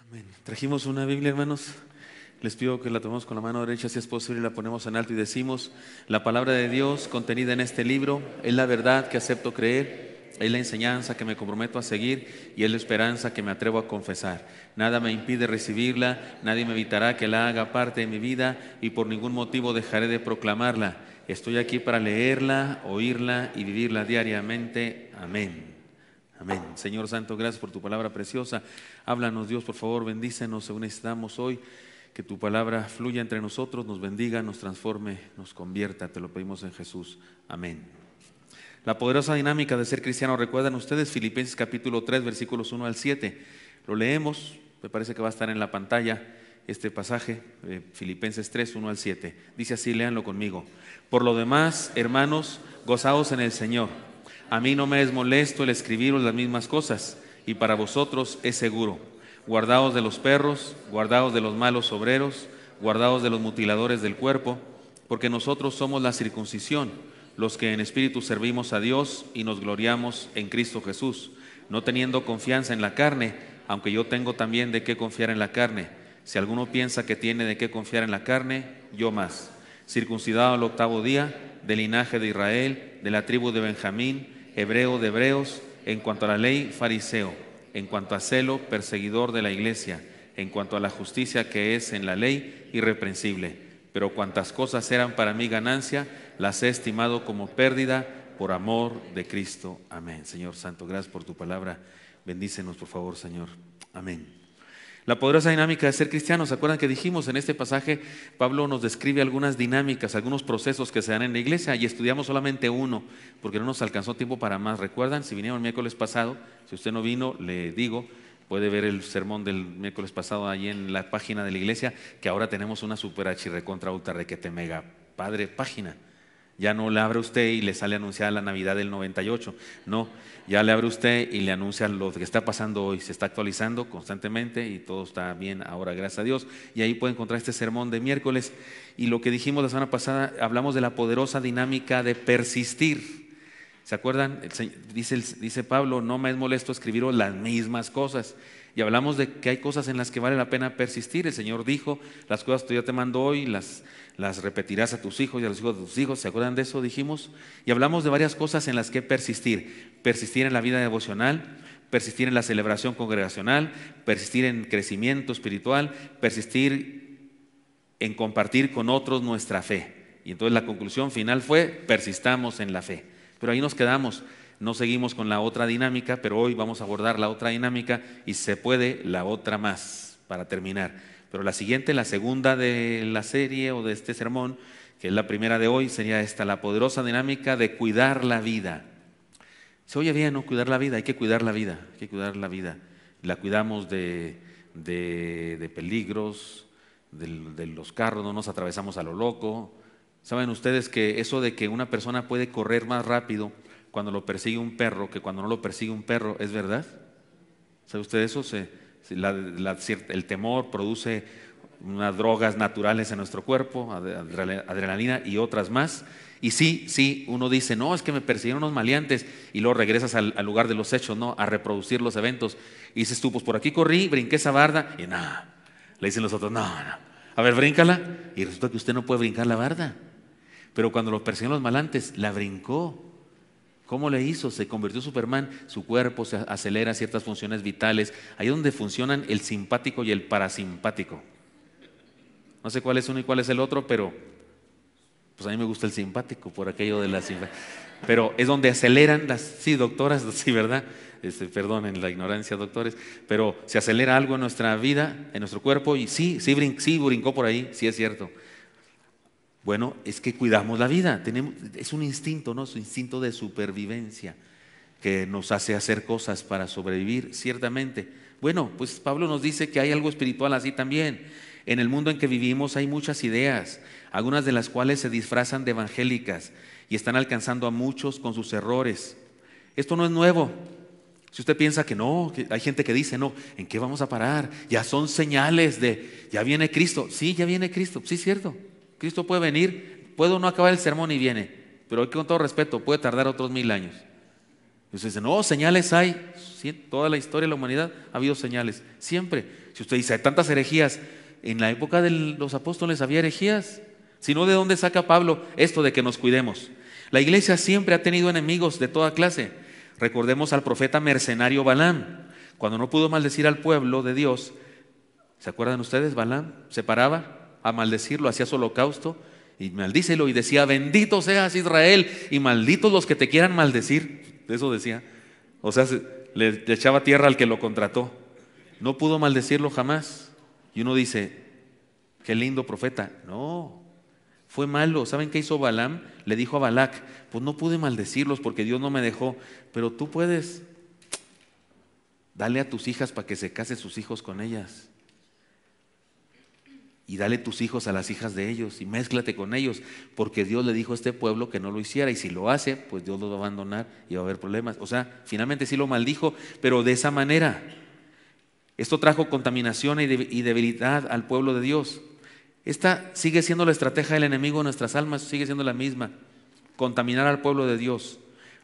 Amén. Trajimos una Biblia, hermanos. Les pido que la tomemos con la mano derecha si es posible, la ponemos en alto y decimos, la palabra de Dios contenida en este libro es la verdad que acepto creer, es la enseñanza que me comprometo a seguir y es la esperanza que me atrevo a confesar. Nada me impide recibirla, nadie me evitará que la haga parte de mi vida y por ningún motivo dejaré de proclamarla. Estoy aquí para leerla, oírla y vivirla diariamente. Amén. Amén. Señor Santo, gracias por tu palabra preciosa. Háblanos, Dios, por favor, bendícenos según necesitamos hoy. Que tu palabra fluya entre nosotros, nos bendiga, nos transforme, nos convierta. Te lo pedimos en Jesús. Amén. La poderosa dinámica de ser cristiano, recuerdan ustedes Filipenses capítulo 3, versículos 1 al 7. Lo leemos, me parece que va a estar en la pantalla este pasaje, eh, Filipenses 3, 1 al 7. Dice así, léanlo conmigo. Por lo demás, hermanos, gozaos en el Señor. A mí no me es molesto el escribiros las mismas cosas, y para vosotros es seguro. Guardaos de los perros, guardaos de los malos obreros, guardaos de los mutiladores del cuerpo, porque nosotros somos la circuncisión, los que en espíritu servimos a Dios y nos gloriamos en Cristo Jesús, no teniendo confianza en la carne, aunque yo tengo también de qué confiar en la carne si alguno piensa que tiene de qué confiar en la carne, yo más. Circuncidado al octavo día, del linaje de Israel, de la tribu de Benjamín, hebreo de hebreos, en cuanto a la ley, fariseo, en cuanto a celo, perseguidor de la iglesia, en cuanto a la justicia que es en la ley, irreprensible. Pero cuantas cosas eran para mí ganancia, las he estimado como pérdida por amor de Cristo. Amén. Señor Santo, gracias por tu palabra. Bendícenos, por favor, Señor. Amén. La poderosa dinámica de ser cristianos, ¿se acuerdan que dijimos en este pasaje? Pablo nos describe algunas dinámicas, algunos procesos que se dan en la iglesia y estudiamos solamente uno, porque no nos alcanzó tiempo para más. ¿Recuerdan? Si vinieron el miércoles pasado, si usted no vino, le digo, puede ver el sermón del miércoles pasado ahí en la página de la iglesia, que ahora tenemos una super H recontra ultra requete mega padre página ya no le abre usted y le sale anunciada la Navidad del 98. No, ya le abre usted y le anuncia lo que está pasando hoy. Se está actualizando constantemente y todo está bien ahora, gracias a Dios. Y ahí puede encontrar este sermón de miércoles. Y lo que dijimos la semana pasada, hablamos de la poderosa dinámica de persistir. ¿Se acuerdan? Dice, dice Pablo, no me es molesto escribir las mismas cosas y hablamos de que hay cosas en las que vale la pena persistir. El Señor dijo, las cosas que yo te mando hoy, las, repetirás a tus hijos y a los hijos de tus hijos. ¿Se acuerdan de eso? Dijimos. Y hablamos de varias cosas en las que persistir. Persistir en la vida devocional, persistir en la celebración congregacional, persistir en crecimiento espiritual, persistir en compartir con otros nuestra fe. Y entonces la conclusión final fue, persistamos en la fe. Pero ahí nos quedamos. No seguimos con la otra dinámica, pero hoy vamos a abordar la otra dinámica y se puede la otra más para terminar. Pero la siguiente, la segunda de la serie o de este sermón, que es la primera de hoy, sería esta, la poderosa dinámica de cuidar la vida. Se oye bien, ¿no? Cuidar la vida, hay que cuidar la vida, hay que cuidar la vida. La cuidamos de, de, peligros, de, los carros, no nos atravesamos a lo loco. Saben ustedes que eso de que una persona puede correr más rápido cuando lo persigue un perro que cuando no lo persigue un perro, ¿es verdad? ¿Sabe usted eso? el temor produce unas drogas naturales en nuestro cuerpo, adrenalina y otras más. Y sí, sí, uno dice, no, es que me persiguieron unos maleantes y luego regresas al, lugar de los hechos, ¿no? A reproducir los eventos. Y dices tú, pues por aquí corrí, brinqué esa barda y nada. Le dicen los otros, no, no. A ver, bríncala. Y resulta que usted no puede brincar la barda. Pero cuando lo persiguieron los malantes, la brincó. ¿Cómo le hizo? Se convirtió en Superman, su cuerpo se acelera ciertas funciones vitales, ahí es donde funcionan el simpático y el parasimpático. No sé cuál es uno y cuál es el otro, pero pues a mí me gusta el simpático por aquello de la simpática. Pero es donde aceleran las, sí, doctoras, sí, ¿verdad? Este, perdonen la ignorancia, doctores, pero se acelera algo en nuestra vida, en nuestro cuerpo, y sí, sí brincó por ahí, sí es cierto. Bueno, es que cuidamos la vida, tenemos, es un instinto, ¿no? Es un instinto de supervivencia que nos hace hacer cosas para sobrevivir, ciertamente. Bueno, pues Pablo nos dice que hay algo espiritual así también. En el mundo en que vivimos hay muchas ideas, algunas de las cuales se disfrazan de evangélicas y están alcanzando a muchos con sus errores. Esto no es nuevo. Si usted piensa que no, hay gente que dice, no, ¿en qué vamos a parar? Ya son señales de, ya viene Cristo. Sí, ya viene Cristo, sí es cierto. Cristo puede venir, puedo no acabar el sermón y viene, pero hay que con todo respeto puede tardar otros mil años. usted dice, no, señales hay. Toda la historia de la humanidad ha habido señales, siempre. Si usted dice, hay tantas herejías, en la época de los apóstoles había herejías. Si no, ¿de dónde saca Pablo esto de que nos cuidemos? La iglesia siempre ha tenido enemigos de toda clase. Recordemos al profeta mercenario Balán, Cuando no pudo maldecir al pueblo de Dios, ¿se acuerdan ustedes? Balán se paraba a maldecirlo, hacías holocausto y maldícelo y decía, bendito seas Israel y malditos los que te quieran maldecir. Eso decía. O sea, le, echaba tierra al que lo contrató. No pudo maldecirlo jamás. Y uno dice, qué lindo profeta. No, fue malo. ¿Saben qué hizo Balaam? Le dijo a Balac, pues no pude maldecirlos porque Dios no me dejó, pero tú puedes, dale a tus hijas para que se case sus hijos con ellas y dale tus hijos a las hijas de ellos y mézclate con ellos, porque Dios le dijo a este pueblo que no lo hiciera y si lo hace, pues Dios lo va a abandonar y va a haber problemas. O sea, finalmente sí lo maldijo, pero de esa manera. Esto trajo contaminación y debilidad al pueblo de Dios. Esta sigue siendo la estrategia del enemigo de nuestras almas, sigue siendo la misma, contaminar al pueblo de Dios.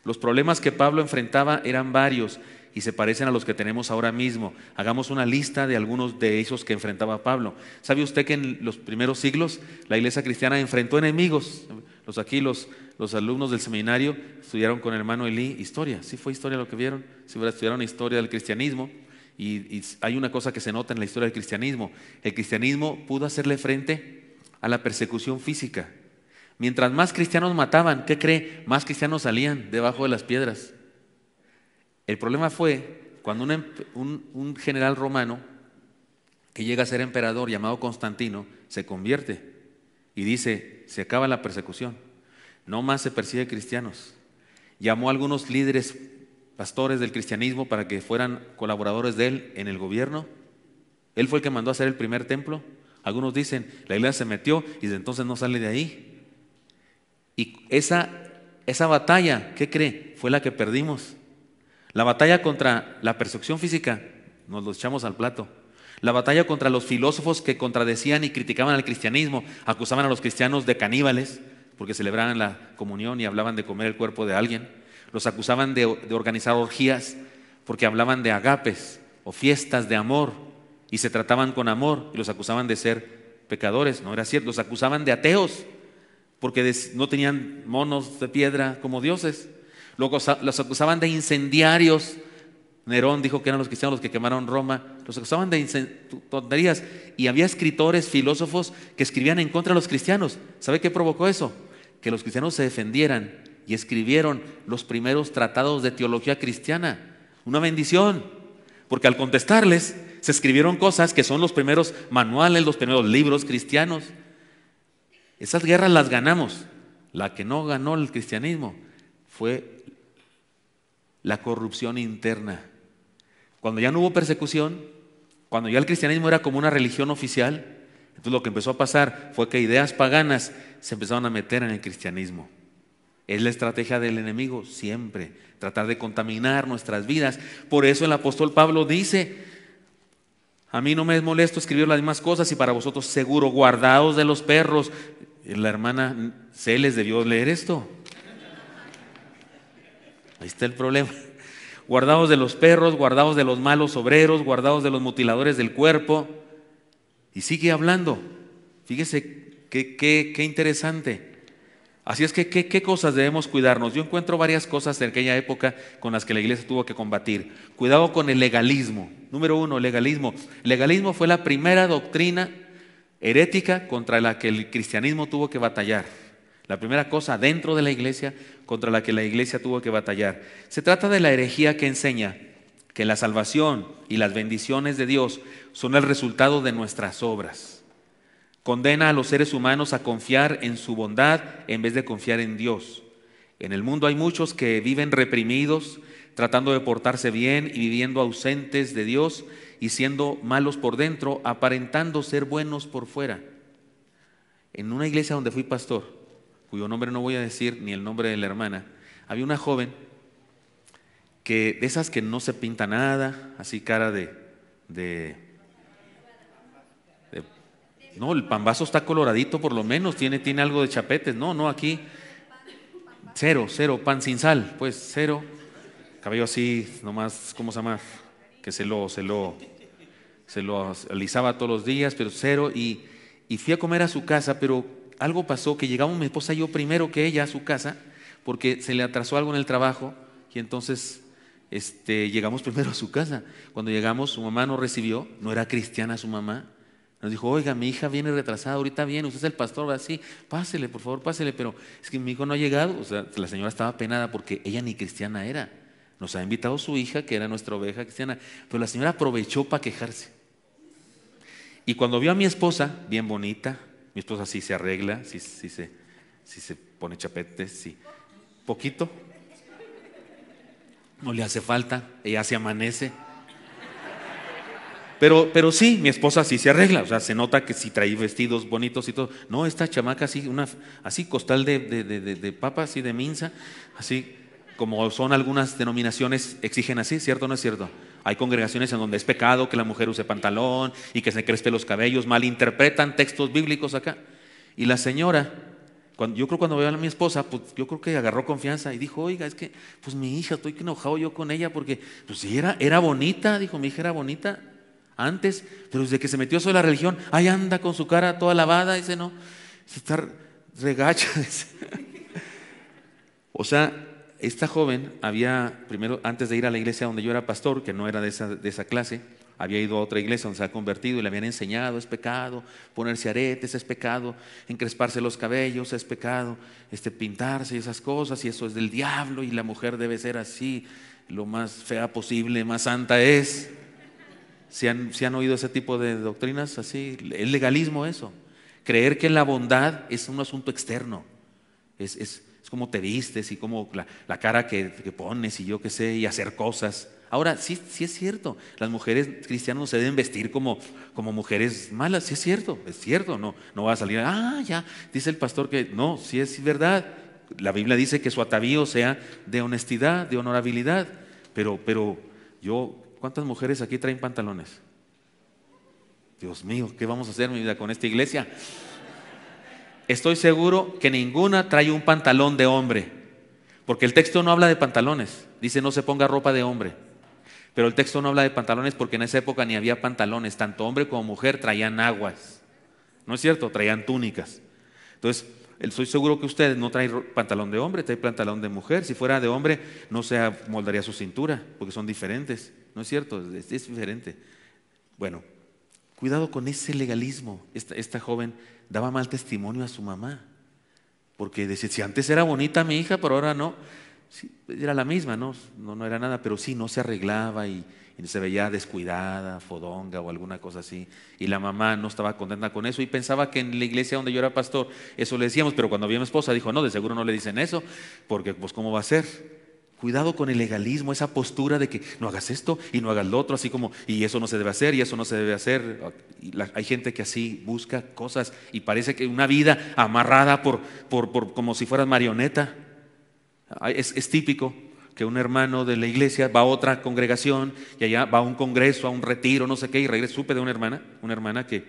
Los problemas que Pablo enfrentaba eran varios y se parecen a los que tenemos ahora mismo. Hagamos una lista de algunos de esos que enfrentaba Pablo. ¿Sabe usted que en los primeros siglos la iglesia cristiana enfrentó enemigos? Los aquí, los, alumnos del seminario estudiaron con el hermano Eli historia. Sí fue historia lo que vieron. Si sí, estudiaron historia del cristianismo. y hay una cosa que se nota en la historia del cristianismo. El cristianismo pudo hacerle frente a la persecución física. Mientras más cristianos mataban, ¿qué cree? Más cristianos salían debajo de las piedras. El problema fue cuando em-, un, general romano que llega a ser emperador llamado Constantino se convierte y dice, se acaba la persecución, no más se persigue cristianos. Llamó a algunos líderes, pastores del cristianismo para que fueran colaboradores de él en el gobierno. Él fue el que mandó a hacer el primer templo. Algunos dicen, la iglesia se metió y desde entonces no sale de ahí. Y esa, esa batalla, ¿qué cree? Fue la que perdimos. La batalla contra la persecución física, nos lo echamos al plato. La batalla contra los filósofos que contradecían y criticaban al cristianismo, acusaban a los cristianos de caníbales porque celebraban la comunión y hablaban de comer el cuerpo de alguien. Los acusaban de, de organizar orgías porque hablaban de agapes o fiestas de amor y se trataban con amor y los acusaban de ser pecadores. No era cierto, los acusaban de ateos porque no tenían monos de piedra como dioses los acusaban de incendiarios. Nerón dijo que eran los cristianos los que quemaron Roma, los acusaban de tonterías. Y había escritores, filósofos que escribían en contra de los cristianos. ¿Sabe qué provocó eso? Que los cristianos se defendieran y escribieron los primeros tratados de teología cristiana. Una bendición, porque al contestarles se escribieron cosas que son los primeros manuales, los primeros libros cristianos. Esas guerras las ganamos. La que no ganó el cristianismo fue la corrupción interna. Cuando ya no hubo persecución, cuando ya el cristianismo era como una religión oficial, entonces lo que empezó a pasar fue que ideas paganas se empezaron a meter en el cristianismo. Es la estrategia del enemigo siempre, tratar de contaminar nuestras vidas. Por eso el apóstol Pablo dice, a mí no me es molesto escribir las mismas cosas y para vosotros seguro, guardados de los perros. La hermana Celes debió leer esto. Ahí está el problema. Guardados de los perros, guardados de los malos obreros, guardados de los mutiladores del cuerpo. Y sigue hablando. Fíjese qué, qué, qué interesante. Así es que, ¿qué, cosas debemos cuidarnos? Yo encuentro varias cosas de aquella época con las que la iglesia tuvo que combatir. Cuidado con el legalismo. Número uno, legalismo. legalismo fue la primera doctrina herética contra la que el cristianismo tuvo que batallar. La primera cosa dentro de la iglesia contra la que la iglesia tuvo que batallar. Se trata de la herejía que enseña que la salvación y las bendiciones de Dios son el resultado de nuestras obras. Condena a los seres humanos a confiar en su bondad en vez de confiar en Dios. En el mundo hay muchos que viven reprimidos, tratando de portarse bien y viviendo ausentes de Dios y siendo malos por dentro, aparentando ser buenos por fuera. En una iglesia donde fui pastor, cuyo nombre no voy a decir, ni el nombre de la hermana, había una joven que de esas que no se pinta nada, así cara de, de, no, el pambazo está coloradito por lo menos, tiene, tiene algo de chapetes, no, no, aquí cero, cero, pan sin sal, pues cero, cabello así, nomás, ¿cómo se llama? Que se lo, se lo, se lo alisaba todos los días, pero cero, y, y fui a comer a su casa, pero algo pasó que llegamos mi esposa y yo primero que ella a su casa, porque se le atrasó algo en el trabajo y entonces este, llegamos primero a su casa. Cuando llegamos, su mamá nos recibió, no era cristiana su mamá. Nos dijo, oiga, mi hija viene retrasada, ahorita viene, usted es el pastor, así, pásele, por favor, pásele, pero es que mi hijo no ha llegado. O sea, la señora estaba penada porque ella ni cristiana era. Nos ha invitado su hija, que era nuestra oveja cristiana, pero la señora aprovechó para quejarse. Y cuando vio a mi esposa, bien bonita, mi esposa sí se arregla, sí, se, pone chapete, sí. Poquito. No le hace falta, ella se amanece. Pero, pero sí, mi esposa sí se arregla, o sea, se nota que sí trae vestidos bonitos y todo. No, esta chamaca así, una, así costal de, de, de, de papa, así de minza, así como son algunas denominaciones, exigen así, ¿cierto o no es cierto? Hay congregaciones en donde es pecado que la mujer use pantalón y que se creste los cabellos, malinterpretan textos bíblicos acá. Y la señora, cuando, yo creo cuando veo a mi esposa, pues yo creo que agarró confianza y dijo, oiga, es que pues mi hija, estoy enojado yo con ella porque pues era, era bonita, dijo, mi hija era bonita antes, pero desde que se metió eso de la religión, ahí anda con su cara toda lavada, dice, no, se está regacha. o sea, esta joven había, primero, antes de ir a la iglesia donde yo era pastor, que no era de esa, clase, había ido a otra iglesia donde se ha convertido y le habían enseñado, es pecado, ponerse aretes, es pecado, encresparse los cabellos, es pecado, este, pintarse y esas cosas, y eso es del diablo, y la mujer debe ser así, lo más fea posible, más santa es. ¿Se han, oído ese tipo de doctrinas así? el legalismo eso. Creer que la bondad es un asunto externo, es, es cómo te vistes y cómo la, cara que, pones y yo qué sé, y hacer cosas. Ahora, sí, sí es cierto, las mujeres cristianas no se deben vestir como, como mujeres malas, sí es cierto, es cierto, no, no va a salir, ah, ya, dice el pastor que no, sí es verdad. La Biblia dice que su atavío sea de honestidad, de honorabilidad, pero, pero yo, ¿cuántas mujeres aquí traen pantalones? Dios mío, ¿qué vamos a hacer mi vida con esta iglesia? estoy seguro que ninguna trae un pantalón de hombre, porque el texto no habla de pantalones, dice no se ponga ropa de hombre, pero el texto no habla de pantalones porque en esa época ni había pantalones, tanto hombre como mujer traían aguas, ¿no es cierto? Traían túnicas. Entonces, estoy seguro que usted no trae pantalón de hombre, trae pantalón de mujer. Si fuera de hombre, no se moldaría su cintura, porque son diferentes. ¿No es cierto? Es, diferente. Bueno, Cuidado con ese legalismo. Esta, joven daba mal testimonio a su mamá, porque decía, si antes era bonita mi hija, pero ahora no. era la misma, ¿no? ¿no? era nada, pero sí, no se arreglaba y, se veía descuidada, fodonga o alguna cosa así. Y la mamá no estaba contenta con eso y pensaba que en la iglesia donde yo era pastor eso le decíamos, pero cuando había mi esposa dijo, no, de seguro no le dicen eso, porque pues cómo va a ser. Cuidado con el legalismo, esa postura de que no hagas esto y no hagas lo otro, así como, y eso no se debe hacer y eso no se debe hacer. hay gente que así busca cosas y parece que una vida amarrada por, como si fueras marioneta. Es, típico que un hermano de la iglesia va a otra congregación y allá va a un congreso, a un retiro, no sé qué, y regresa. Supe de una hermana, una hermana que,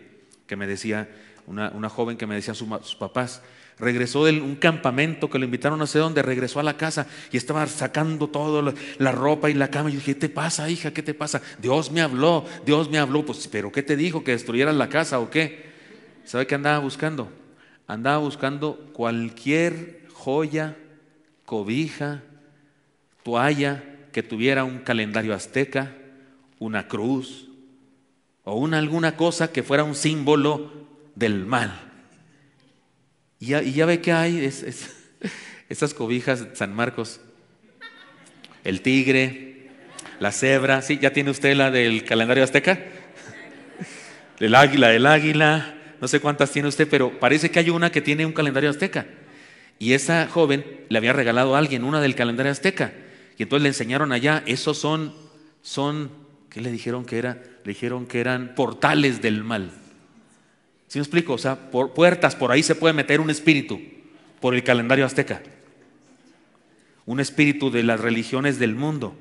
me decía, una, joven que me decía sus papás, Regresó de un campamento que lo invitaron a sé dónde, regresó a la casa y estaba sacando todo, la ropa y la cama. Y dije, ¿qué te pasa, hija? ¿Qué te pasa? Dios me habló, Dios me habló. Pues, ¿pero qué te dijo? ¿Que destruyeras la casa o qué? ¿Sabe qué andaba buscando? Andaba buscando cualquier joya, cobija, toalla que tuviera un calendario azteca, una cruz o una, alguna cosa que fuera un símbolo del mal. Y ya, ve que hay esas cobijas San Marcos, el tigre, la cebra, ¿sí? ¿Ya tiene usted la del calendario azteca? El águila, el águila, no sé cuántas tiene usted, pero parece que hay una que tiene un calendario azteca. Y esa joven le había regalado a alguien una del calendario azteca. Y entonces le enseñaron allá, esos son, son, ¿qué le dijeron que era? Le dijeron que eran portales del mal. Si me explico? O sea, por puertas, por ahí se puede meter un espíritu, por el calendario azteca. Un espíritu de las religiones del mundo.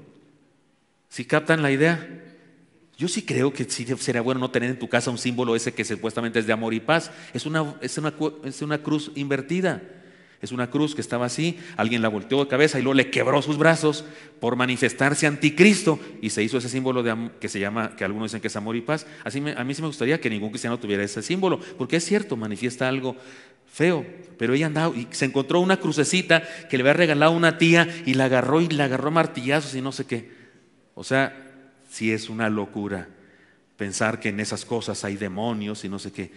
¿Si captan la idea? Yo sí creo que sí sería bueno no tener en tu casa un símbolo ese que supuestamente es de amor y paz. Es una, es una, es una cruz invertida. Es una cruz que estaba así, alguien la volteó de cabeza y luego le quebró sus brazos por manifestarse anticristo y se hizo ese símbolo de, que se llama, que algunos dicen que es amor y paz. a mí sí me gustaría que ningún cristiano tuviera ese símbolo, porque es cierto, manifiesta algo feo, pero ella andaba y se encontró una crucecita que le había regalado una tía y la agarró y la agarró a martillazos y no sé qué. O sea, sí es una locura pensar que en esas cosas hay demonios y no sé qué.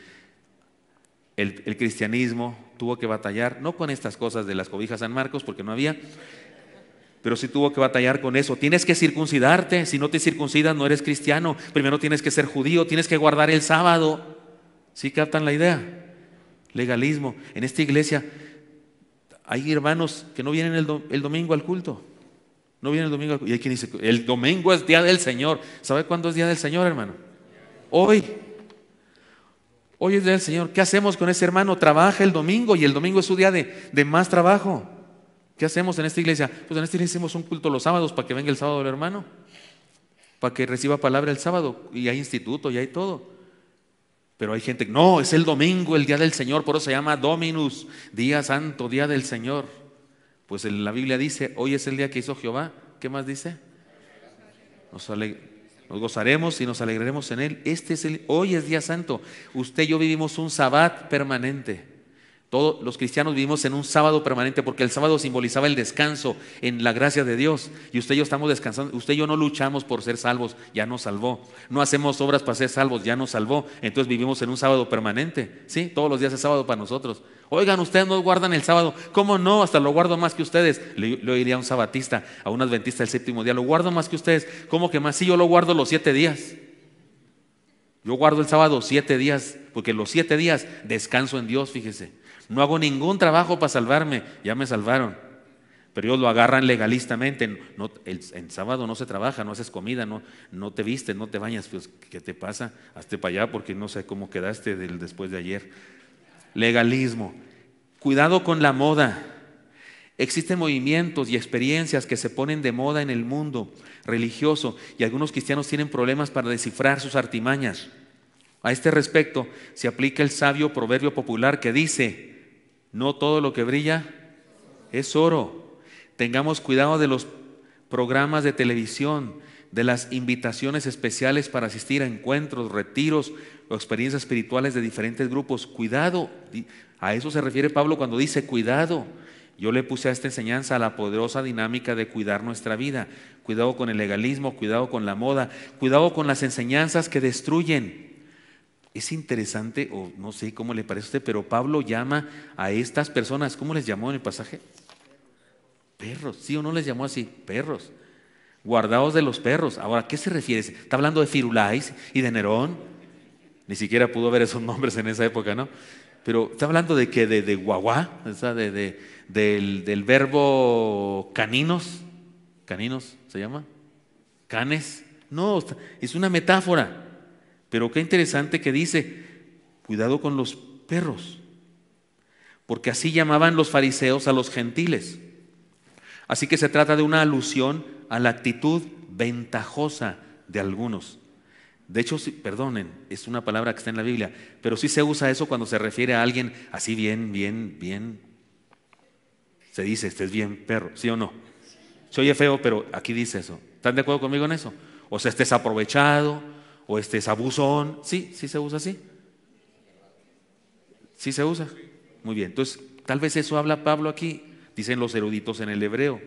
el cristianismo tuvo que batallar, no con estas cosas de las cobijas San Marcos, porque no había, pero sí tuvo que batallar con eso. Tienes que circuncidarte, si no te circuncidas no eres cristiano, primero tienes que ser judío, tienes que guardar el sábado. ¿Sí captan la idea? Legalismo. En esta iglesia hay hermanos que no vienen el, domingo al culto. No vienen el domingo al culto. Y hay quien dice, el domingo es día del Señor. ¿Sabe cuándo es día del Señor, hermano? Hoy. Hoy es del Señor, ¿qué hacemos con ese hermano? Trabaja el domingo y el domingo es su día de, más trabajo. ¿Qué hacemos en esta iglesia? Pues en esta iglesia hacemos un culto los sábados para que venga el sábado el hermano, para que reciba palabra el sábado. Y hay instituto y hay todo. Pero hay gente que no, es el domingo, el día del Señor, por eso se llama Dominus, día santo, día del Señor. Pues en la Biblia dice, hoy es el día que hizo Jehová. ¿Qué más dice? Nos sale. Nos gozaremos y nos alegraremos en Él. Este es el, hoy es día santo. Usted y yo vivimos un sabbat permanente. Todos los cristianos vivimos en un sábado permanente porque el sábado simbolizaba el descanso en la gracia de Dios. Y usted y yo estamos descansando. Usted y yo no luchamos por ser salvos, ya nos salvó. No hacemos obras para ser salvos, ya nos salvó. Entonces vivimos en un sábado permanente. ¿Sí? Todos los días es sábado para nosotros. Oigan, ustedes no guardan el sábado. ¿Cómo no? Hasta lo guardo más que ustedes. le diría a un sabatista, a un adventista el séptimo día. Lo guardo más que ustedes. ¿Cómo que más? Sí, yo lo guardo los siete días. Yo guardo el sábado siete días, porque los siete días descanso en Dios, fíjese. No hago ningún trabajo para salvarme, ya me salvaron. Pero ellos lo agarran legalistamente. en sábado no se trabaja, no haces comida, no, no te vistes, no te bañas. Pues, ¿Qué te pasa? Hazte para allá porque no sé cómo quedaste del, después de ayer. Legalismo. Cuidado con la moda. Existen movimientos y experiencias que se ponen de moda en el mundo religioso y algunos cristianos tienen problemas para descifrar sus artimañas. A este respecto se aplica el sabio proverbio popular que dice, no todo lo que brilla es oro. Tengamos cuidado de los programas de televisión, de las invitaciones especiales para asistir a encuentros, retiros o experiencias espirituales de diferentes grupos. Cuidado, a eso se refiere Pablo cuando dice cuidado. Yo le puse a esta enseñanza la poderosa dinámica de cuidar nuestra vida. Cuidado con el legalismo, cuidado con la moda, cuidado con las enseñanzas que destruyen. Es interesante, o no sé cómo le parece a usted, pero Pablo llama a estas personas, ¿cómo les llamó en el pasaje? Perros, sí o no les llamó así, perros. Guardados de los perros. Ahora, ¿a qué se refiere? Está hablando de Firulais y de Nerón. Ni siquiera pudo ver esos nombres en esa época, ¿no? Pero está hablando de que de, guaguá, de, del verbo caninos, caninos se llama, canes. No, es una metáfora. Pero qué interesante que dice, cuidado con los perros, porque así llamaban los fariseos a los gentiles. Así que se trata de una alusión a la actitud ventajosa de algunos. De hecho, perdonen, es una palabra que está en la Biblia, pero sí se usa eso cuando se refiere a alguien así bien, bien, bien. Se dice, estés bien perro, ¿sí o no? Soy feo, pero aquí dice eso. ¿Están de acuerdo conmigo en eso? O sea, estés aprovechado, o este es abusón. Sí, sí se usa así. Sí se usa. Muy bien. Entonces, tal vez eso habla Pablo aquí, dicen los eruditos en el hebreo.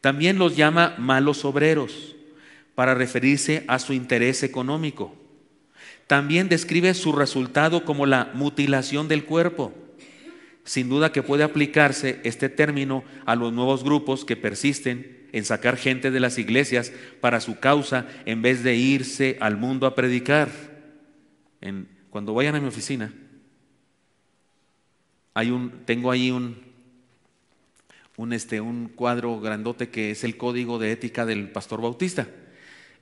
También los llama malos obreros para referirse a su interés económico. También describe su resultado como la mutilación del cuerpo. Sin duda que puede aplicarse este término a los nuevos grupos que persisten en sacar gente de las iglesias para su causa en vez de irse al mundo a predicar. En, cuando vayan a mi oficina, hay un, tengo ahí un, un, este, un cuadro grandote que es el código de ética del pastor bautista.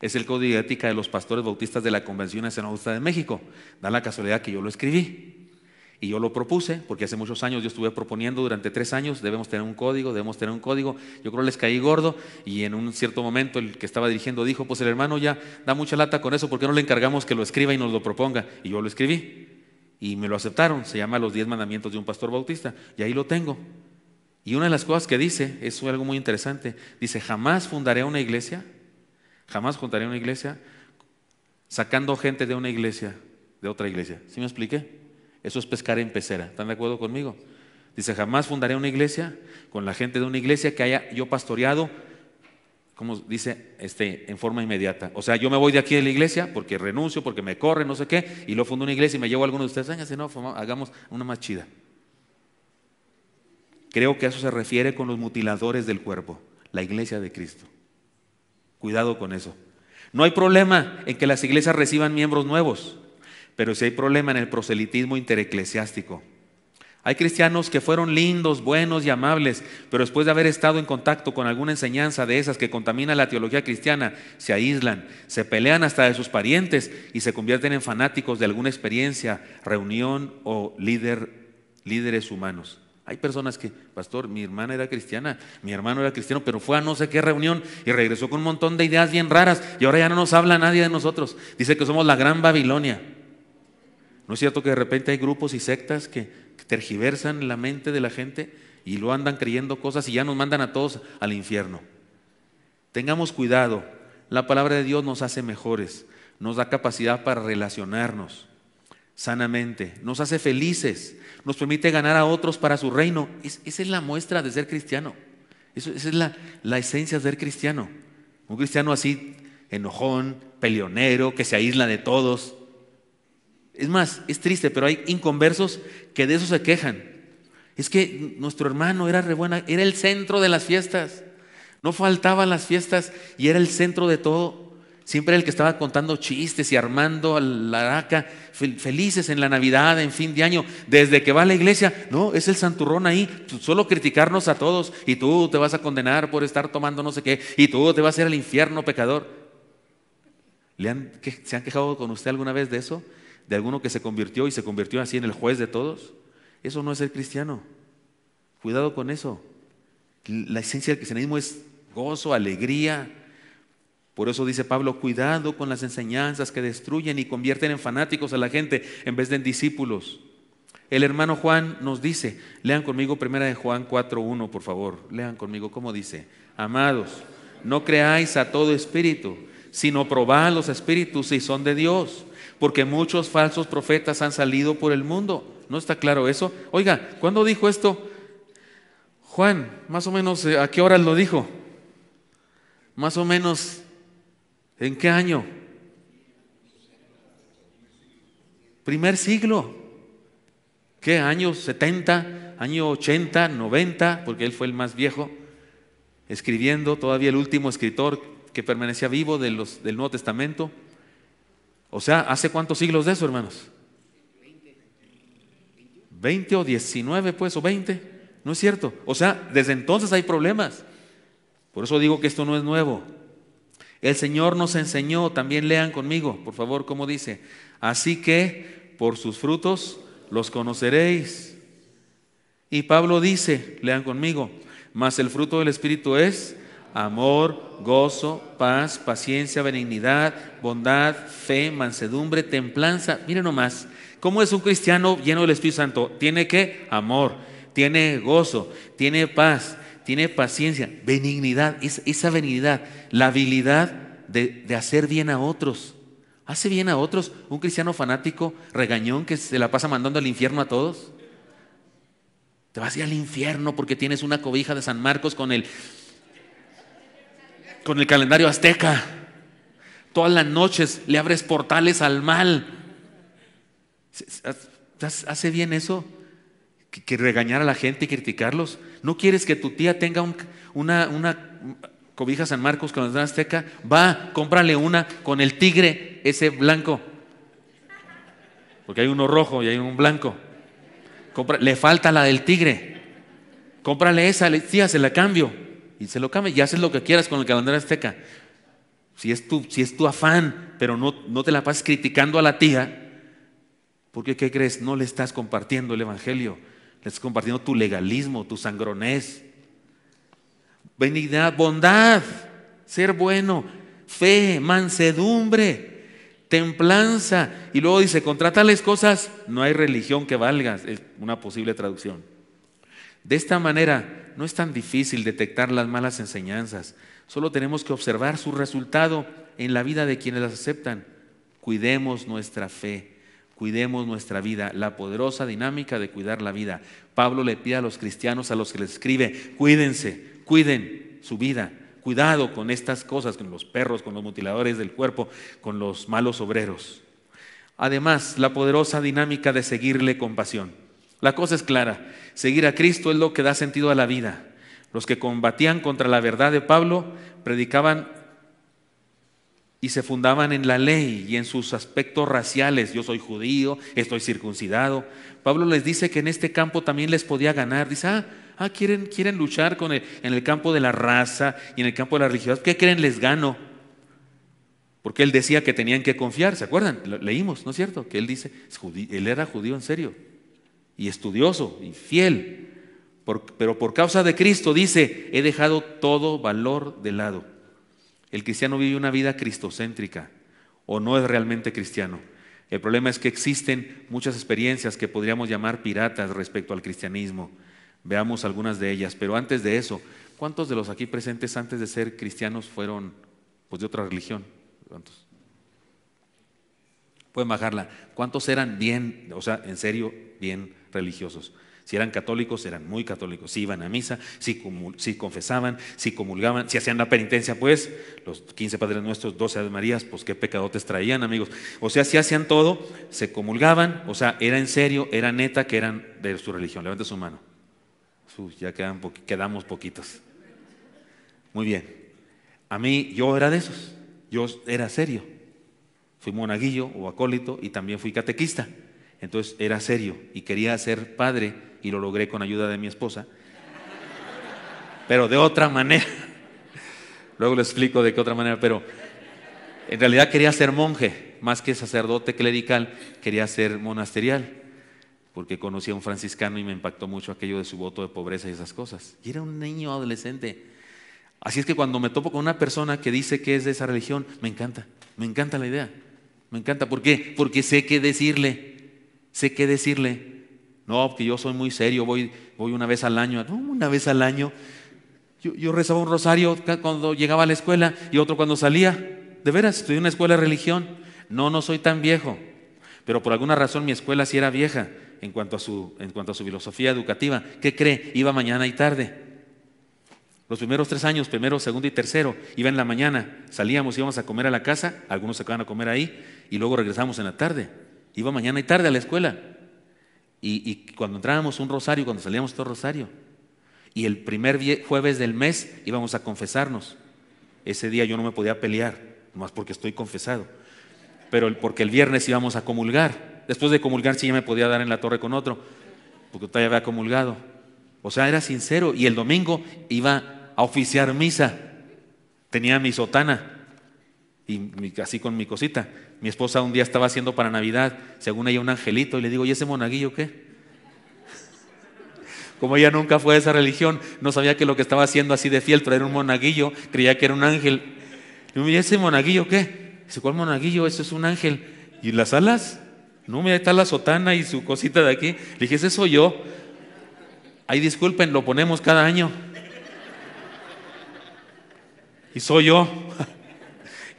Es el código de ética de los pastores bautistas de la Convención Nacional de México. Da la casualidad que yo lo escribí. Y yo lo propuse, porque hace muchos años yo estuve proponiendo durante tres años, debemos tener un código, debemos tener un código. Yo creo que les caí gordo y en un cierto momento el que estaba dirigiendo dijo, pues el hermano ya da mucha lata con eso, ¿por qué no le encargamos que lo escriba y nos lo proponga? Y yo lo escribí y me lo aceptaron. Se llama Los diez mandamientos de un pastor bautista y ahí lo tengo. Y una de las cosas que dice, es algo muy interesante, dice, jamás fundaré una iglesia, jamás fundaré una iglesia sacando gente de una iglesia, de otra iglesia. ¿Sí me expliqué? Eso es pescar en pecera. ¿Están de acuerdo conmigo? Dice, jamás fundaré una iglesia con la gente de una iglesia que haya yo pastoreado, como dice, este, en forma inmediata. O sea, yo me voy de aquí de la iglesia porque renuncio, porque me corre, no sé qué, y lo fundo una iglesia y me llevo a alguno de ustedes, Ángase, no, hagamos una más chida. Creo que eso se refiere con los mutiladores del cuerpo, la iglesia de Cristo. Cuidado con eso. No hay problema en que las iglesias reciban miembros nuevos pero si hay problema en el proselitismo intereclesiástico. Hay cristianos que fueron lindos, buenos y amables, pero después de haber estado en contacto con alguna enseñanza de esas que contamina la teología cristiana, se aíslan, se pelean hasta de sus parientes y se convierten en fanáticos de alguna experiencia, reunión o líder, líderes humanos. Hay personas que, pastor, mi hermana era cristiana, mi hermano era cristiano, pero fue a no sé qué reunión y regresó con un montón de ideas bien raras y ahora ya no nos habla nadie de nosotros. Dice que somos la gran Babilonia. ¿No es cierto que de repente hay grupos y sectas que tergiversan la mente de la gente y lo andan creyendo cosas y ya nos mandan a todos al infierno? Tengamos cuidado, la palabra de Dios nos hace mejores, nos da capacidad para relacionarnos sanamente, nos hace felices, nos permite ganar a otros para su reino. esa es la muestra de ser cristiano, esa es la, la esencia de ser cristiano. Un cristiano así, enojón, peleonero, que se aísla de todos, es más, es triste, pero hay inconversos que de eso se quejan. Es que nuestro hermano era re era el centro de las fiestas. No faltaban las fiestas y era el centro de todo. Siempre el que estaba contando chistes y armando la araca, felices en la Navidad, en fin de año, desde que va a la iglesia. No, es el santurrón ahí, solo criticarnos a todos. Y tú te vas a condenar por estar tomando no sé qué, y tú te vas a ir al infierno, pecador. ¿Se han quejado con usted alguna vez de eso? de alguno que se convirtió y se convirtió así en el juez de todos. Eso no es ser cristiano. Cuidado con eso. La esencia del cristianismo es gozo, alegría. Por eso dice Pablo, cuidado con las enseñanzas que destruyen y convierten en fanáticos a la gente en vez de en discípulos. El hermano Juan nos dice, lean conmigo primera de Juan 4.1, por favor, lean conmigo como dice, amados, no creáis a todo espíritu, sino probad los espíritus si son de Dios porque muchos falsos profetas han salido por el mundo. ¿No está claro eso? Oiga, ¿cuándo dijo esto? Juan, más o menos, eh, ¿a qué hora lo dijo? Más o menos, ¿en qué año? Primer siglo. ¿Qué año? ¿70? ¿Año 80? ¿90? Porque él fue el más viejo, escribiendo, todavía el último escritor que permanecía vivo de los, del Nuevo Testamento. O sea, ¿hace cuántos siglos de eso, hermanos? Veinte o 19, pues, o veinte. ¿No es cierto? O sea, desde entonces hay problemas. Por eso digo que esto no es nuevo. El Señor nos enseñó, también lean conmigo, por favor, como dice, así que por sus frutos los conoceréis. Y Pablo dice, lean conmigo, mas el fruto del Espíritu es amor, gozo, paz, paciencia, benignidad, bondad, fe, mansedumbre, templanza. miren nomás, ¿cómo es un cristiano lleno del Espíritu Santo? Tiene que amor, tiene gozo, tiene paz, tiene paciencia, benignidad, esa benignidad, la habilidad de, de hacer bien a otros. ¿Hace bien a otros un cristiano fanático, regañón, que se la pasa mandando al infierno a todos? Te vas a ir al infierno porque tienes una cobija de San Marcos con el con el calendario azteca. Todas las noches le abres portales al mal. ¿Hace bien eso? Que, regañar a la gente y criticarlos. ¿No quieres que tu tía tenga una, cobija San Marcos con la azteca? Va, cómprale una con el tigre, ese blanco. Porque hay uno rojo y hay uno blanco. le falta la del tigre. Cómprale esa, tía, se la cambio y se lo cambia y haces lo que quieras con el calendario azteca. Si es tu, si es tu afán, pero no, te la pasas criticando a la tía, porque ¿qué crees? No le estás compartiendo el Evangelio, le estás compartiendo tu legalismo, tu sangronés. Benignidad, bondad, ser bueno, fe, mansedumbre, templanza. Y luego dice, contra tales cosas no hay religión que valga, es una posible traducción. De esta manera, no es tan difícil detectar las malas enseñanzas, solo tenemos que observar su resultado en la vida de quienes las aceptan. Cuidemos nuestra fe, cuidemos nuestra vida, la poderosa dinámica de cuidar la vida. Pablo le pide a los cristianos, a los que les escribe, cuídense, cuiden su vida, cuidado con estas cosas, con los perros, con los mutiladores del cuerpo, con los malos obreros. Además, la poderosa dinámica de seguirle con pasión. La cosa es clara, seguir a Cristo es lo que da sentido a la vida. Los que combatían contra la verdad de Pablo predicaban y se fundaban en la ley y en sus aspectos raciales. Yo soy judío, estoy circuncidado. Pablo les dice que en este campo también les podía ganar. Dice, ah, ah quieren, quieren luchar en el campo de la raza y en el campo de la religión. ¿Qué creen les gano? Porque él decía que tenían que confiar, ¿se acuerdan? leímos, ¿no es cierto? Que él dice, él era judío en serio y estudioso y fiel. pero por causa de Cristo dice, he dejado todo valor de lado. El cristiano vive una vida cristocéntrica o no es realmente cristiano. El problema es que existen muchas experiencias que podríamos llamar piratas respecto al cristianismo. Veamos algunas de ellas. Pero antes de eso, ¿cuántos de los aquí presentes antes de ser cristianos fueron pues, de otra religión? ¿Cuántos? Pueden bajarla. ¿Cuántos eran bien, o sea, en serio, bien religiosos. Si eran católicos, eran muy católicos. Si iban a misa, si, confesaban, si comulgaban, si hacían la penitencia, pues los 15 Padres Nuestros, 12 Ave Marías, pues qué pecadotes traían, amigos. O sea, si hacían todo, se comulgaban, o sea, era en serio, era neta que eran de su religión. Levante su mano. ya quedamos poquitos. Muy bien. A mí, yo era de esos. Yo era serio. Fui monaguillo o acólito y también fui catequista. Entonces era serio y quería ser padre y lo logré con ayuda de mi esposa, pero de otra manera. Luego lo explico de qué otra manera, pero en realidad quería ser monje, más que sacerdote clerical, quería ser monasterial, porque conocí a un franciscano y me impactó mucho aquello de su voto de pobreza y esas cosas. Y era un niño adolescente. Así es que cuando me topo con una persona que dice que es de esa religión, me encanta, me encanta la idea, me encanta. ¿Por qué? Porque sé qué decirle sé qué decirle. No, porque yo soy muy serio, voy, voy una vez al año. una vez al año. Yo, rezaba un rosario cuando llegaba a la escuela y otro cuando salía. De veras, estudié en una escuela de religión. No, no soy tan viejo. Pero por alguna razón mi escuela sí era vieja en cuanto a su, en cuanto a su filosofía educativa. ¿Qué cree? Iba mañana y tarde. Los primeros tres años, primero, segundo y tercero, iba en la mañana, salíamos, íbamos a comer a la casa, algunos se acaban a comer ahí y luego regresamos en la tarde iba mañana y tarde a la escuela. Y, cuando entrábamos un rosario, cuando salíamos todo rosario. Y el primer jueves del mes íbamos a confesarnos. Ese día yo no me podía pelear, más porque estoy confesado. Pero porque el viernes íbamos a comulgar. Después de comulgar sí ya me podía dar en la torre con otro, porque todavía había comulgado. O sea, era sincero. Y el domingo iba a oficiar misa. Tenía mi sotana y así con mi cosita. Mi esposa un día estaba haciendo para Navidad, según ella, un angelito, y le digo, ¿y ese monaguillo qué? Como ella nunca fue de esa religión, no sabía que lo que estaba haciendo así de fiel, traer era un monaguillo, creía que era un ángel. me ¿y ese monaguillo qué? Dice, ¿cuál monaguillo? Eso es un ángel. ¿Y las alas? No, mira, está la sotana y su cosita de aquí. Le dije, ese soy yo. Ahí disculpen, lo ponemos cada año. Y soy yo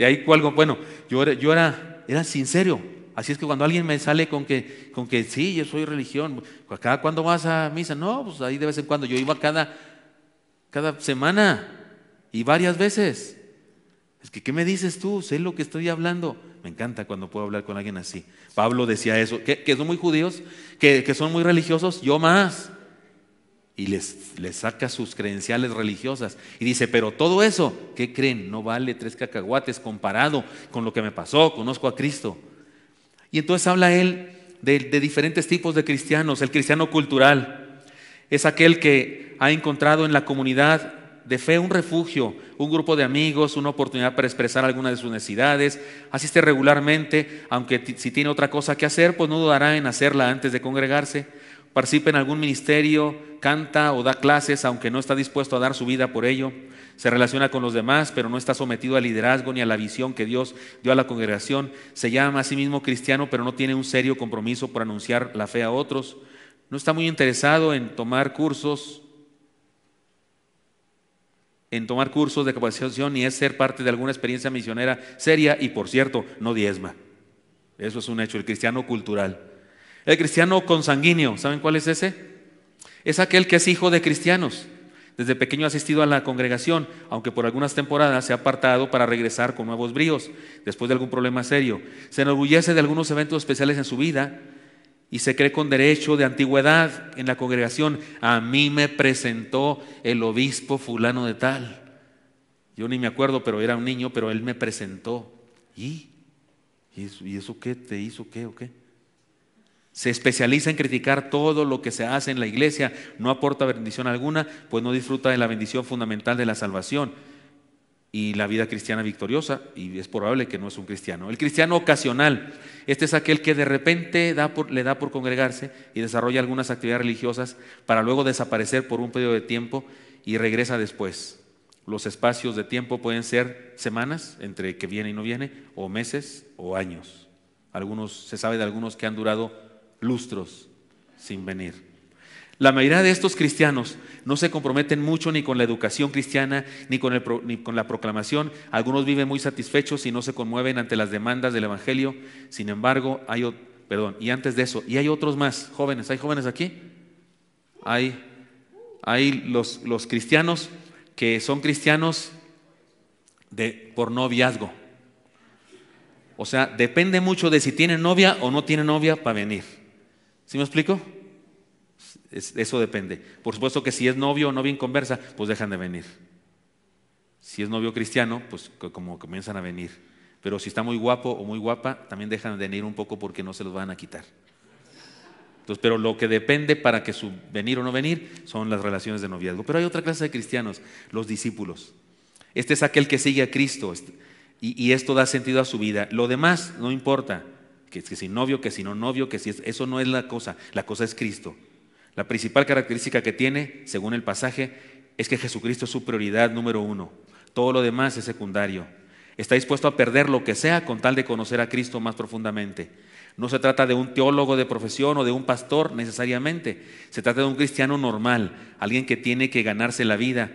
y ahí cuelgo, bueno, yo era, yo era, era sincero. Así es que cuando alguien me sale con que, con que sí, yo soy religión, ¿cada cuándo vas a misa? No, pues ahí de vez en cuando. Yo iba cada, cada semana y varias veces. Es que, ¿qué me dices tú? Sé lo que estoy hablando. Me encanta cuando puedo hablar con alguien así. Pablo decía eso, que, son muy judíos, que, que son muy religiosos, yo más y les, saca sus credenciales religiosas y dice, pero todo eso, ¿qué creen? No vale tres cacahuates comparado con lo que me pasó, conozco a Cristo. Y entonces habla él de, de diferentes tipos de cristianos. El cristiano cultural es aquel que ha encontrado en la comunidad de fe un refugio, un grupo de amigos, una oportunidad para expresar alguna de sus necesidades. Asiste regularmente, aunque si tiene otra cosa que hacer, pues no dudará en hacerla antes de congregarse participa en algún ministerio, canta o da clases aunque no está dispuesto a dar su vida por ello, se relaciona con los demás pero no está sometido al liderazgo ni a la visión que Dios dio a la congregación, se llama a sí mismo cristiano pero no tiene un serio compromiso por anunciar la fe a otros, no está muy interesado en tomar cursos, en tomar cursos de capacitación ni es ser parte de alguna experiencia misionera seria y por cierto no diezma. Eso es un hecho, el cristiano cultural. El cristiano consanguíneo, ¿saben cuál es ese? Es aquel que es hijo de cristianos. Desde pequeño ha asistido a la congregación, aunque por algunas temporadas se ha apartado para regresar con nuevos bríos, después de algún problema serio. Se enorgullece de algunos eventos especiales en su vida y se cree con derecho de antigüedad en la congregación. A mí me presentó el obispo fulano de tal. Yo ni me acuerdo, pero era un niño, pero él me presentó. ¿Y? ¿Y eso, qué? ¿Te hizo qué o qué? se especializa en criticar todo lo que se hace en la iglesia, no aporta bendición alguna, pues no disfruta de la bendición fundamental de la salvación y la vida cristiana victoriosa, y es probable que no es un cristiano. El cristiano ocasional, este es aquel que de repente le da por congregarse y desarrolla algunas actividades religiosas para luego desaparecer por un periodo de tiempo y regresa después. Los espacios de tiempo pueden ser semanas, entre que viene y no viene, o meses o años. Algunos, se sabe de algunos que han durado lustros sin venir. La mayoría de estos cristianos no se comprometen mucho ni con la educación cristiana ni con, con, la proclamación. Algunos viven muy satisfechos y no se conmueven ante las demandas del Evangelio. Sin embargo, hay, perdón, y antes de eso, y hay otros más, jóvenes, ¿hay jóvenes aquí? Hay, hay los, cristianos que son cristianos de, por noviazgo. O sea, depende mucho de si tienen novia o no tienen novia para venir. ¿Sí me explico? eso depende. Por supuesto que si es novio o novia conversa, pues dejan de venir. Si es novio cristiano, pues como comienzan a venir. Pero si está muy guapo o muy guapa, también dejan de venir un poco porque no se los van a quitar. Entonces, pero lo que depende para que su venir o no venir son las relaciones de noviazgo. Pero hay otra clase de cristianos, los discípulos. Este es aquel que sigue a Cristo este, y esto da sentido a su vida. Lo demás no importa que, si novio, que si no novio, que si es, eso no es la cosa, la cosa es Cristo. La principal característica que tiene, según el pasaje, es que Jesucristo es su prioridad número uno. Todo lo demás es secundario. Está dispuesto a perder lo que sea con tal de conocer a Cristo más profundamente. No se trata de un teólogo de profesión o de un pastor necesariamente. Se trata de un cristiano normal, alguien que tiene que ganarse la vida,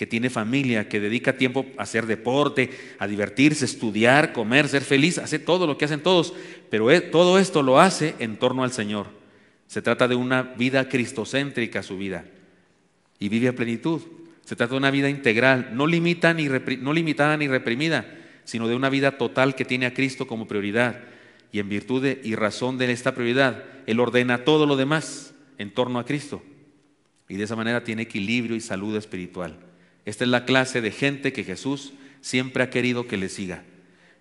que tiene familia, que dedica tiempo a hacer deporte, a divertirse, estudiar, comer, ser feliz, hace todo lo que hacen todos, pero e, todo esto lo hace en torno al Señor. Se trata de una vida cristocéntrica su vida y vive a plenitud. Se trata de una vida integral, no, limitada ni reprimida, sino de una vida total que tiene a Cristo como prioridad. Y en virtud y razón de esta prioridad, Él ordena todo lo demás en torno a Cristo. Y de esa manera tiene equilibrio y salud espiritual. Esta es la clase de gente que Jesús siempre ha querido que le siga.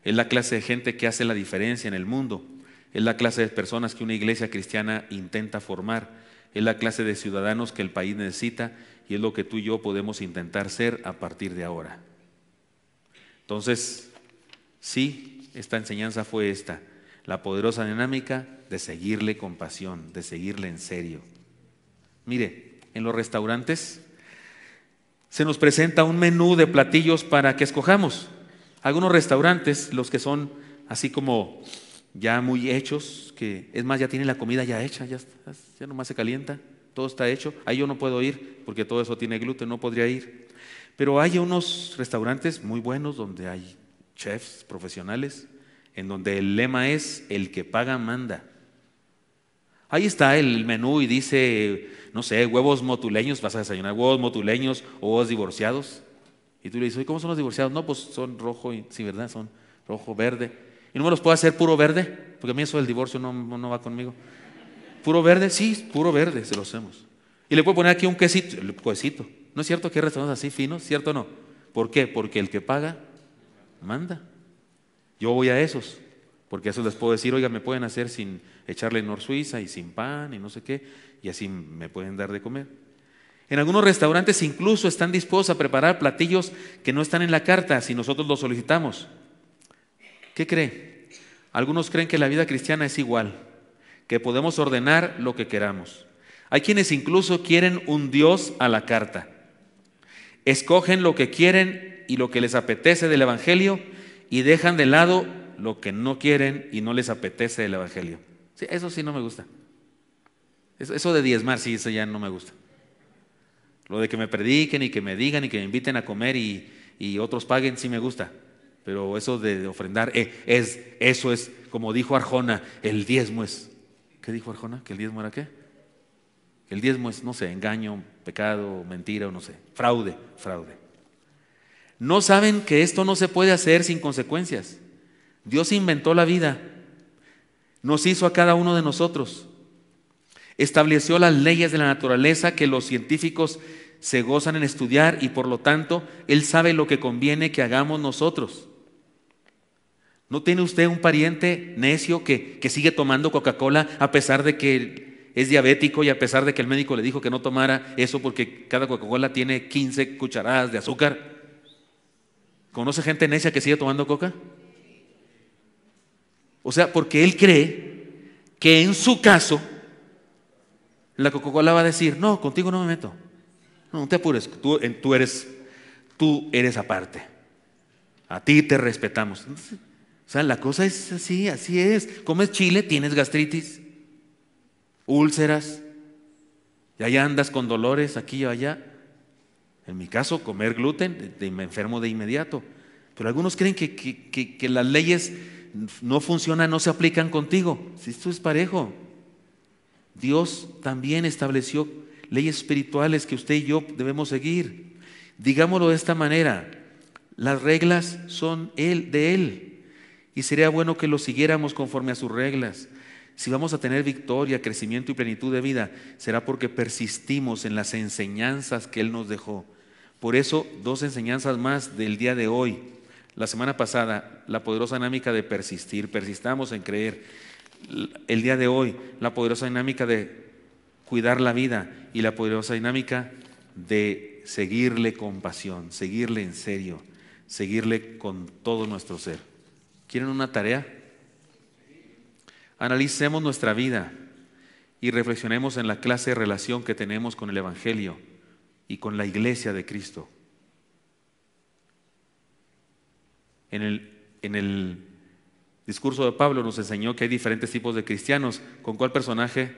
Es la clase de gente que hace la diferencia en el mundo. Es la clase de personas que una iglesia cristiana intenta formar. Es la clase de ciudadanos que el país necesita y es lo que tú y yo podemos intentar ser a partir de ahora. Entonces, sí, esta enseñanza fue esta, la poderosa dinámica de seguirle con pasión, de seguirle en serio. Mire, en los restaurantes se nos presenta un menú de platillos para que escojamos. Algunos restaurantes, los que son así como ya muy hechos, que es más, ya tienen la comida ya hecha, ya, ya nomás se calienta, todo está hecho. Ahí yo no puedo ir porque todo eso tiene gluten, no podría ir. Pero hay unos restaurantes muy buenos donde hay chefs profesionales, en donde el lema es el que paga manda. Ahí está el menú y dice, no sé, huevos motuleños, vas a desayunar huevos motuleños o huevos divorciados. Y tú le dices, ¿cómo son los divorciados? No, pues son rojo y, sí, ¿verdad? Son rojo, verde. ¿Y no me los puedo hacer puro verde? Porque a mí eso del divorcio no, no va conmigo. ¿Puro verde? Sí, puro verde, se los hacemos. Y le puedo poner aquí un quesito, el quesito. ¿No es cierto que hay restaurantes así finos? ¿Cierto o no? ¿Por qué? Porque el que paga, manda. Yo voy a esos, porque a esos les puedo decir, oiga, me pueden hacer sin echarle nor suiza y sin pan y no sé qué, y así me pueden dar de comer. En algunos restaurantes incluso están dispuestos a preparar platillos que no están en la carta si nosotros los solicitamos. ¿Qué cree? Algunos creen que la vida cristiana es igual, que podemos ordenar lo que queramos. Hay quienes incluso quieren un Dios a la carta. Escogen lo que quieren y lo que les apetece del Evangelio y dejan de lado lo que no quieren y no les apetece del Evangelio eso sí no me gusta. Eso, de diezmar, sí, eso ya no me gusta. Lo de que me prediquen y que me digan y que me inviten a comer y, otros paguen, sí me gusta. Pero eso de ofrendar, eh, es, eso es, como dijo Arjona, el diezmo es. ¿Qué dijo Arjona? ¿Que el diezmo era qué? el diezmo es, no sé, engaño, pecado, mentira o no sé. Fraude, fraude. No saben que esto no se puede hacer sin consecuencias. Dios inventó la vida nos hizo a cada uno de nosotros. Estableció las leyes de la naturaleza que los científicos se gozan en estudiar y por lo tanto Él sabe lo que conviene que hagamos nosotros. ¿No tiene usted un pariente necio que, sigue tomando Coca-Cola a pesar de que es diabético y a pesar de que el médico le dijo que no tomara eso porque cada Coca-Cola tiene 15 cucharadas de azúcar? ¿Conoce gente necia que sigue tomando Coca? O sea, porque él cree que en su caso la Coca-Cola va a decir, no, contigo no me meto. No, no te apures, tú, eres, tú eres aparte. A ti te respetamos. O sea, la cosa es así, así es. Comes chile, tienes gastritis, úlceras, y allá andas con dolores aquí y allá. En mi caso, comer gluten, me enfermo de inmediato. Pero algunos creen que las leyes no funciona, no se aplican contigo. Si esto es parejo, Dios también estableció leyes espirituales que usted y yo debemos seguir. Digámoslo de esta manera, las reglas son él, de Él y sería bueno que lo siguiéramos conforme a sus reglas. Si vamos a tener victoria, crecimiento y plenitud de vida, será porque persistimos en las enseñanzas que Él nos dejó. Por eso, dos enseñanzas más del día de hoy la semana pasada, la poderosa dinámica de persistir, persistamos en creer. El día de hoy, la poderosa dinámica de cuidar la vida y la poderosa dinámica de seguirle con pasión, seguirle en serio, seguirle con todo nuestro ser. ¿Quieren una tarea? Analicemos nuestra vida y reflexionemos en la clase de relación que tenemos con el Evangelio y con la iglesia de Cristo. En el, discurso de Pablo nos enseñó que hay diferentes tipos de cristianos. ¿Con cuál personaje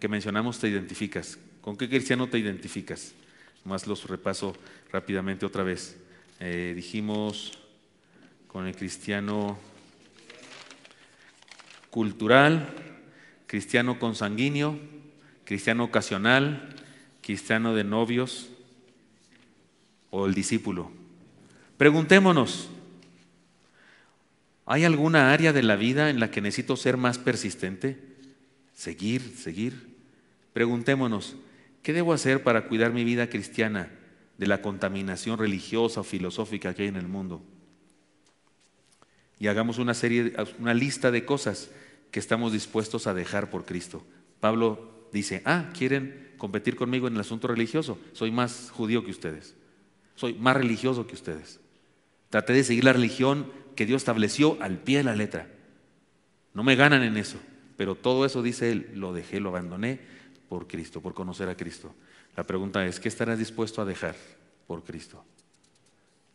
que mencionamos te identificas? ¿Con qué cristiano te identificas? Más los repaso rápidamente otra vez. Eh, dijimos con el cristiano cultural, cristiano consanguíneo, cristiano ocasional, cristiano de novios o el discípulo. Preguntémonos, ¿Hay alguna área de la vida en la que necesito ser más persistente? Seguir, seguir. Preguntémonos, ¿qué debo hacer para cuidar mi vida cristiana de la contaminación religiosa o filosófica que hay en el mundo? Y hagamos una serie, una lista de cosas que estamos dispuestos a dejar por Cristo. Pablo dice, ah, quieren competir conmigo en el asunto religioso. Soy más judío que ustedes. Soy más religioso que ustedes. Traté de seguir la religión que Dios estableció al pie de la letra. No me ganan en eso, pero todo eso, dice él, lo dejé, lo abandoné por Cristo, por conocer a Cristo. La pregunta es, ¿qué estarás dispuesto a dejar por Cristo?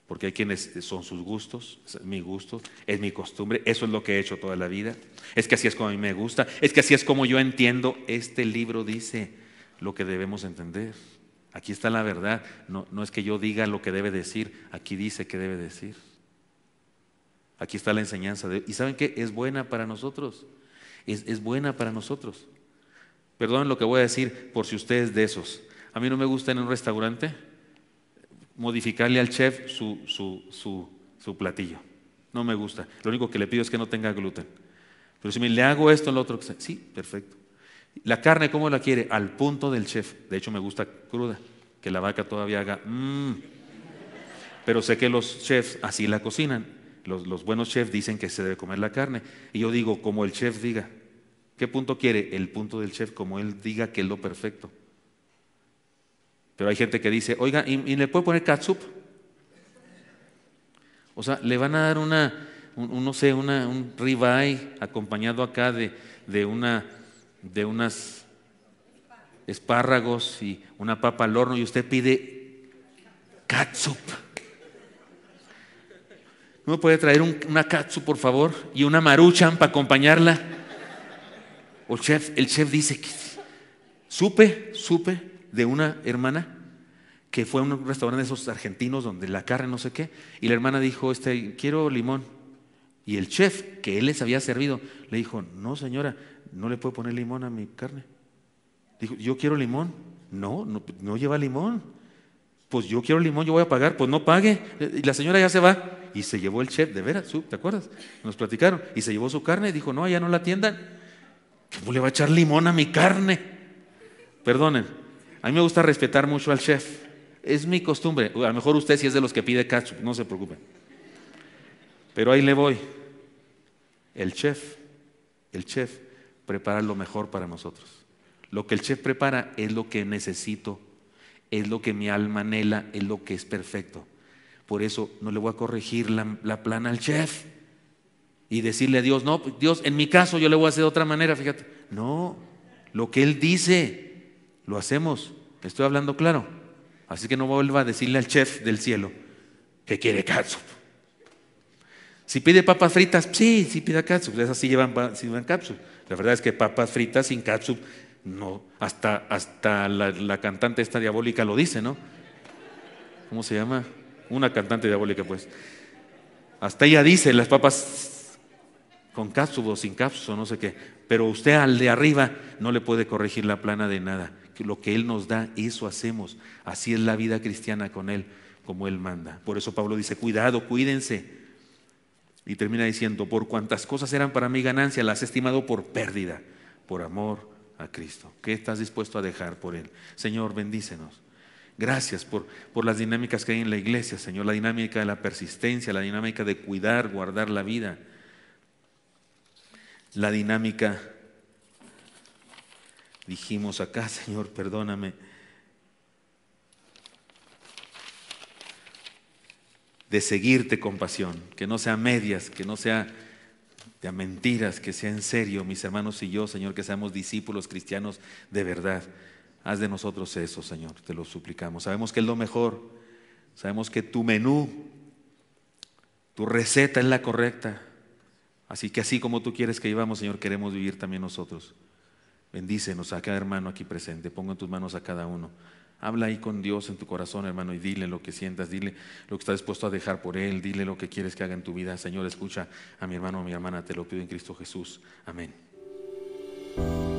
Porque hay quienes son sus gustos, es mi gusto, es mi costumbre, eso es lo que he hecho toda la vida, es que así es como a mí me gusta, es que así es como yo entiendo. Este libro dice lo que debemos entender. Aquí está la verdad, no, no es que yo diga lo que debe decir, aquí dice que debe decir. Aquí está la enseñanza. De, ¿Y saben qué? Es buena para nosotros. Es, buena para nosotros. Perdón lo que voy a decir por si ustedes de esos. A mí no me gusta en un restaurante modificarle al chef su, su, su, su platillo. No me gusta. Lo único que le pido es que no tenga gluten. Pero si me le hago esto, lo otro, sí, perfecto. La carne, ¿cómo la quiere? Al punto del chef. De hecho, me gusta cruda, que la vaca todavía haga. Mm. Pero sé que los chefs así la cocinan los, buenos chefs dicen que se debe comer la carne. Y yo digo, como el chef diga. ¿Qué punto quiere? El punto del chef, como él diga que es lo perfecto. Pero hay gente que dice, oiga, ¿y, le puede poner katsup? O sea, le van a dar una, no sé, un ribeye acompañado acá de, de, una, de unas espárragos y una papa al horno y usted pide katsup. ¿No me puede traer una katsu, por favor? Y una maruchan para acompañarla. el chef, el chef dice, supe, supe de una hermana que fue a un restaurante de esos argentinos donde la carne no sé qué, y la hermana dijo, este, quiero limón. Y el chef, que él les había servido, le dijo, no señora, no le puedo poner limón a mi carne. Dijo, yo quiero limón. no, no lleva limón. Pues yo quiero limón, yo voy a pagar, pues no pague. Y la señora ya se va. Y se llevó el chef, de veras, ¿te acuerdas? Nos platicaron. Y se llevó su carne y dijo, no, ya no la atiendan. ¿Cómo pues, le va a echar limón a mi carne? Perdonen, a mí me gusta respetar mucho al chef. Es mi costumbre. A lo mejor usted si es de los que pide ketchup, no se preocupen. Pero ahí le voy. El chef, el chef prepara lo mejor para nosotros. Lo que el chef prepara es lo que necesito es lo que mi alma anhela, es lo que es perfecto. Por eso no le voy a corregir la, plana al chef y decirle a Dios, no, pues, Dios, en mi caso yo le voy a hacer de otra manera, fíjate. No, lo que Él dice, lo hacemos. Estoy hablando claro. Así que no vuelva a decirle al chef del cielo que quiere catsup. Si pide papas fritas, sí, sí pida catsup. Esas sí llevan, sí llevan La verdad es que papas fritas sin catsup no, hasta, hasta la, cantante esta diabólica lo dice, ¿no? ¿Cómo se llama? Una cantante diabólica, pues. Hasta ella dice, las papas con cápsulos sin cápsulos, no sé qué. Pero usted al de arriba no le puede corregir la plana de nada. Lo que Él nos da, eso hacemos. Así es la vida cristiana con Él, como Él manda. Por eso Pablo dice, cuidado, cuídense. Y termina diciendo, por cuantas cosas eran para mí ganancia, las he estimado por pérdida, por amor a Cristo? ¿Qué estás dispuesto a dejar por Él? Señor, bendícenos. Gracias por, por, las dinámicas que hay en la iglesia, Señor, la dinámica de la persistencia, la dinámica de cuidar, guardar la vida, la dinámica, dijimos acá, Señor, perdóname, de seguirte con pasión, que no sea medias, que no sea de a mentiras, que sea en serio, mis hermanos y yo, Señor, que seamos discípulos cristianos de verdad. Haz de nosotros eso, Señor, te lo suplicamos. Sabemos que es lo mejor, sabemos que tu menú, tu receta es la correcta. Así que así como tú quieres que vivamos, Señor, queremos vivir también nosotros. Bendícenos a cada hermano aquí presente, pongo en tus manos a cada uno. Habla ahí con Dios en tu corazón, hermano, y dile lo que sientas, dile lo que estás dispuesto a dejar por Él, dile lo que quieres que haga en tu vida. Señor, escucha a mi hermano, a mi hermana, te lo pido en Cristo Jesús. Amén.